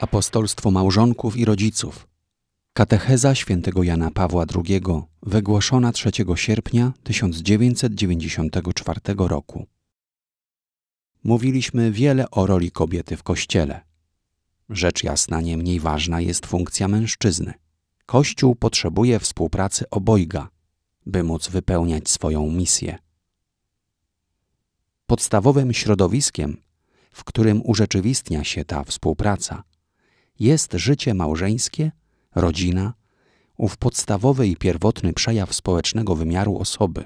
Apostolstwo małżonków i rodziców. Katecheza świętego Jana Pawła II, wygłoszona 3 sierpnia 1994 roku. Mówiliśmy wiele o roli kobiety w kościele. Rzecz jasna nie mniej ważna jest funkcja mężczyzny. Kościół potrzebuje współpracy obojga, by móc wypełniać swoją misję. Podstawowym środowiskiem, w którym urzeczywistnia się ta współpraca – jest życie małżeńskie, rodzina, ów podstawowy i pierwotny przejaw społecznego wymiaru osoby.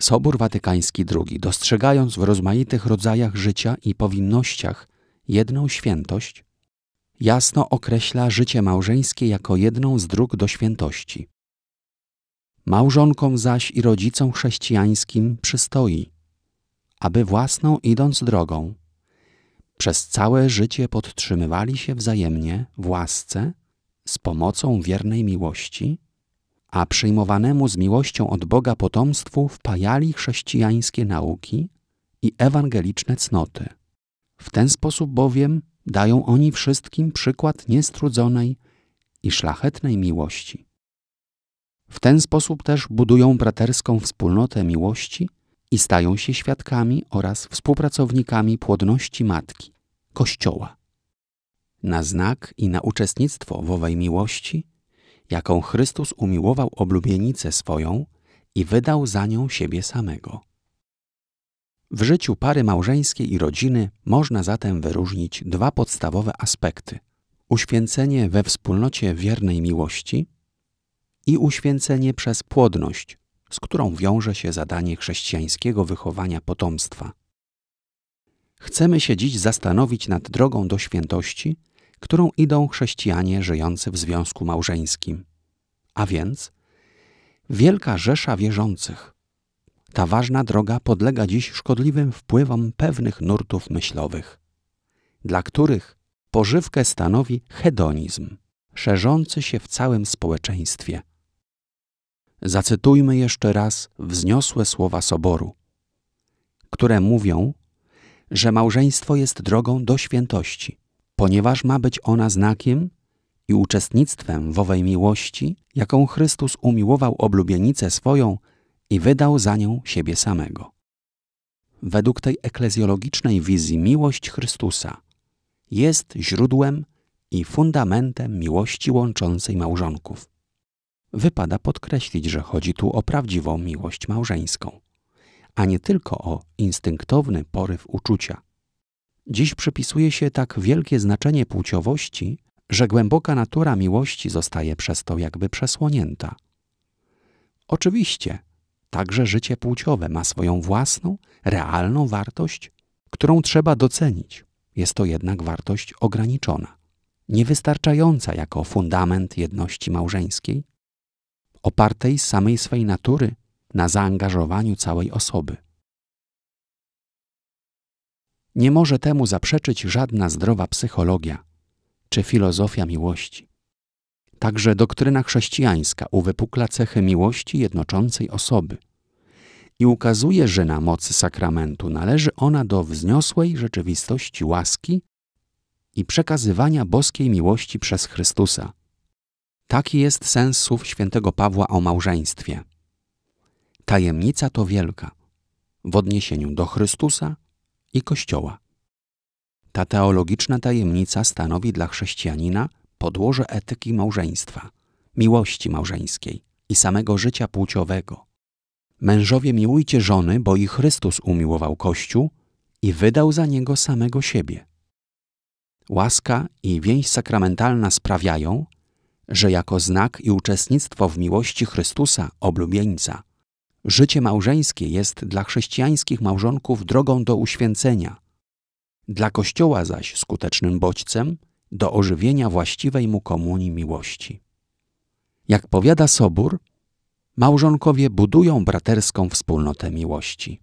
Sobór Watykański II, dostrzegając w rozmaitych rodzajach życia i powinnościach jedną świętość, jasno określa życie małżeńskie jako jedną z dróg do świętości. Małżonkom zaś i rodzicom chrześcijańskim przystoi, aby własną idąc drogą, przez całe życie podtrzymywali się wzajemnie w łasce z pomocą wiernej miłości, a przyjmowanemu z miłością od Boga potomstwu wpajali chrześcijańskie nauki i ewangeliczne cnoty. W ten sposób bowiem dają oni wszystkim przykład niestrudzonej i szlachetnej miłości. W ten sposób też budują braterską wspólnotę miłości i stają się świadkami oraz współpracownikami płodności matki, Kościoła. Na znak i na uczestnictwo w owej miłości, jaką Chrystus umiłował oblubienicę swoją i wydał za nią siebie samego. W życiu pary małżeńskiej i rodziny można zatem wyróżnić dwa podstawowe aspekty: uświęcenie we wspólnocie wiernej miłości i uświęcenie przez płodność z którą wiąże się zadanie chrześcijańskiego wychowania potomstwa. Chcemy się dziś zastanowić nad drogą do świętości, którą idą chrześcijanie żyjący w związku małżeńskim. A więc wielka rzesza wierzących. Ta ważna droga podlega dziś szkodliwym wpływom pewnych nurtów myślowych, dla których pożywkę stanowi hedonizm, szerzący się w całym społeczeństwie zacytujmy jeszcze raz wzniosłe słowa Soboru, które mówią, że małżeństwo jest drogą do świętości, ponieważ ma być ona znakiem i uczestnictwem w owej miłości, jaką Chrystus umiłował oblubienicę swoją i wydał za nią siebie samego. Według tej eklezjologicznej wizji miłość Chrystusa jest źródłem i fundamentem miłości łączącej małżonków wypada podkreślić, że chodzi tu o prawdziwą miłość małżeńską, a nie tylko o instynktowny poryw uczucia. Dziś przypisuje się tak wielkie znaczenie płciowości, że głęboka natura miłości zostaje przez to jakby przesłonięta. Oczywiście, także życie płciowe ma swoją własną, realną wartość, którą trzeba docenić. Jest to jednak wartość ograniczona, niewystarczająca jako fundament jedności małżeńskiej, opartej samej swej natury na zaangażowaniu całej osoby. Nie może temu zaprzeczyć żadna zdrowa psychologia czy filozofia miłości. Także doktryna chrześcijańska uwypukla cechy miłości jednoczącej osoby i ukazuje, że na mocy sakramentu należy ona do wzniosłej rzeczywistości łaski i przekazywania boskiej miłości przez Chrystusa, Taki jest sens słów świętego Pawła o małżeństwie. Tajemnica to wielka w odniesieniu do Chrystusa i Kościoła. Ta teologiczna tajemnica stanowi dla chrześcijanina podłoże etyki małżeństwa, miłości małżeńskiej i samego życia płciowego. Mężowie miłujcie żony, bo i Chrystus umiłował Kościół i wydał za niego samego siebie. Łaska i więź sakramentalna sprawiają, że jako znak i uczestnictwo w miłości Chrystusa, oblubieńca, życie małżeńskie jest dla chrześcijańskich małżonków drogą do uświęcenia, dla Kościoła zaś skutecznym bodźcem do ożywienia właściwej mu komunii miłości. Jak powiada Sobór, małżonkowie budują braterską wspólnotę miłości.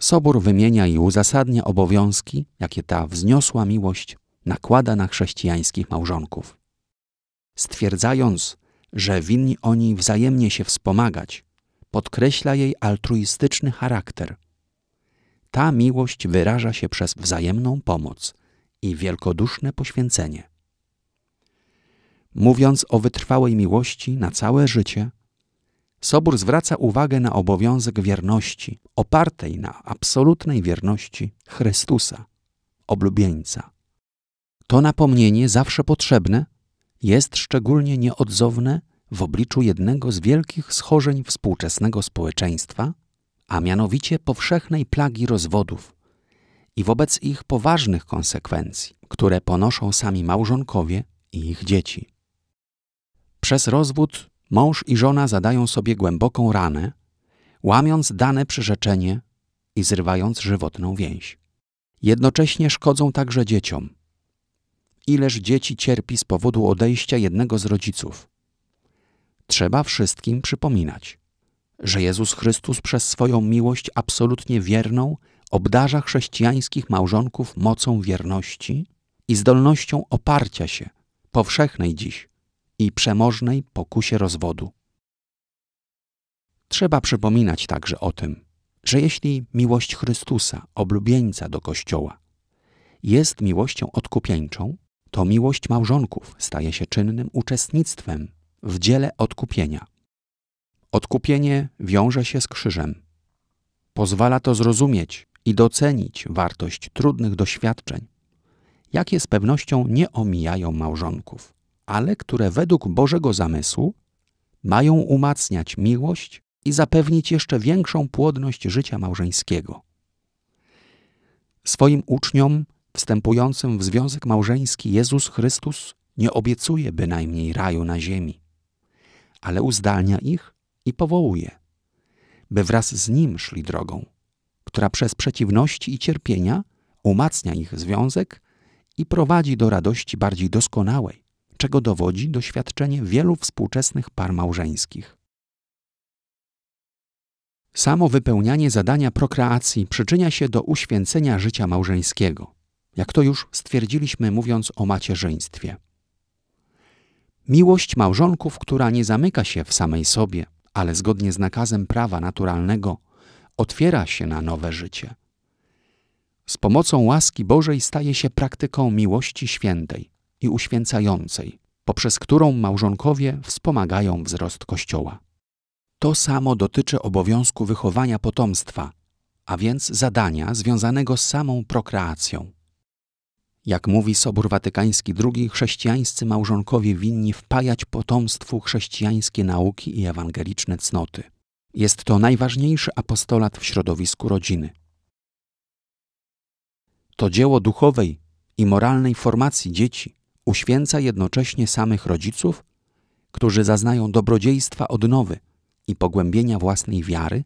Sobór wymienia i uzasadnia obowiązki, jakie ta wzniosła miłość nakłada na chrześcijańskich małżonków. Stwierdzając, że winni oni wzajemnie się wspomagać, podkreśla jej altruistyczny charakter. Ta miłość wyraża się przez wzajemną pomoc i wielkoduszne poświęcenie. Mówiąc o wytrwałej miłości na całe życie, Sobór zwraca uwagę na obowiązek wierności, opartej na absolutnej wierności Chrystusa, oblubieńca. To napomnienie, zawsze potrzebne, jest szczególnie nieodzowne w obliczu jednego z wielkich schorzeń współczesnego społeczeństwa, a mianowicie powszechnej plagi rozwodów i wobec ich poważnych konsekwencji, które ponoszą sami małżonkowie i ich dzieci. Przez rozwód mąż i żona zadają sobie głęboką ranę, łamiąc dane przyrzeczenie i zrywając żywotną więź. Jednocześnie szkodzą także dzieciom – ileż dzieci cierpi z powodu odejścia jednego z rodziców. Trzeba wszystkim przypominać, że Jezus Chrystus przez swoją miłość absolutnie wierną obdarza chrześcijańskich małżonków mocą wierności i zdolnością oparcia się, powszechnej dziś, i przemożnej pokusie rozwodu. Trzeba przypominać także o tym, że jeśli miłość Chrystusa, oblubieńca do Kościoła, jest miłością odkupieńczą, to miłość małżonków staje się czynnym uczestnictwem w dziele odkupienia. Odkupienie wiąże się z krzyżem. Pozwala to zrozumieć i docenić wartość trudnych doświadczeń, jakie z pewnością nie omijają małżonków, ale które według Bożego zamysłu mają umacniać miłość i zapewnić jeszcze większą płodność życia małżeńskiego. Swoim uczniom wstępującym w związek małżeński Jezus Chrystus nie obiecuje bynajmniej raju na ziemi, ale uzdalnia ich i powołuje, by wraz z Nim szli drogą, która przez przeciwności i cierpienia umacnia ich związek i prowadzi do radości bardziej doskonałej, czego dowodzi doświadczenie wielu współczesnych par małżeńskich. Samo wypełnianie zadania prokreacji przyczynia się do uświęcenia życia małżeńskiego – jak to już stwierdziliśmy mówiąc o macierzyństwie. Miłość małżonków, która nie zamyka się w samej sobie, ale zgodnie z nakazem prawa naturalnego otwiera się na nowe życie. Z pomocą łaski Bożej staje się praktyką miłości świętej i uświęcającej, poprzez którą małżonkowie wspomagają wzrost Kościoła. To samo dotyczy obowiązku wychowania potomstwa, a więc zadania związanego z samą prokreacją. Jak mówi Sobór Watykański II, chrześcijańscy małżonkowie winni wpajać potomstwu chrześcijańskie nauki i ewangeliczne cnoty. Jest to najważniejszy apostolat w środowisku rodziny. To dzieło duchowej i moralnej formacji dzieci uświęca jednocześnie samych rodziców, którzy zaznają dobrodziejstwa odnowy i pogłębienia własnej wiary,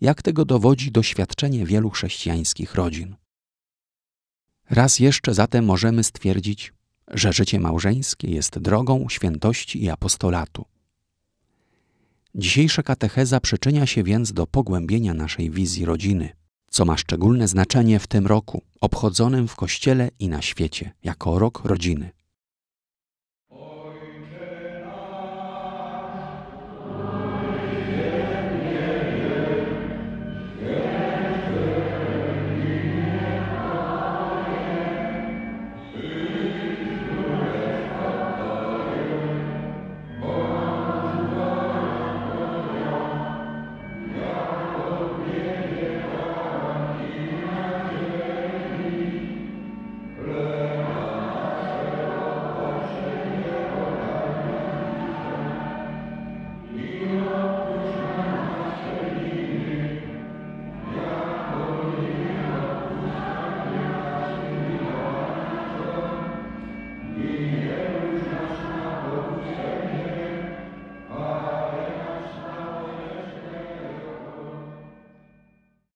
jak tego dowodzi doświadczenie wielu chrześcijańskich rodzin. Raz jeszcze zatem możemy stwierdzić, że życie małżeńskie jest drogą świętości i apostolatu. Dzisiejsza katecheza przyczynia się więc do pogłębienia naszej wizji rodziny, co ma szczególne znaczenie w tym roku, obchodzonym w Kościele i na świecie, jako rok rodziny.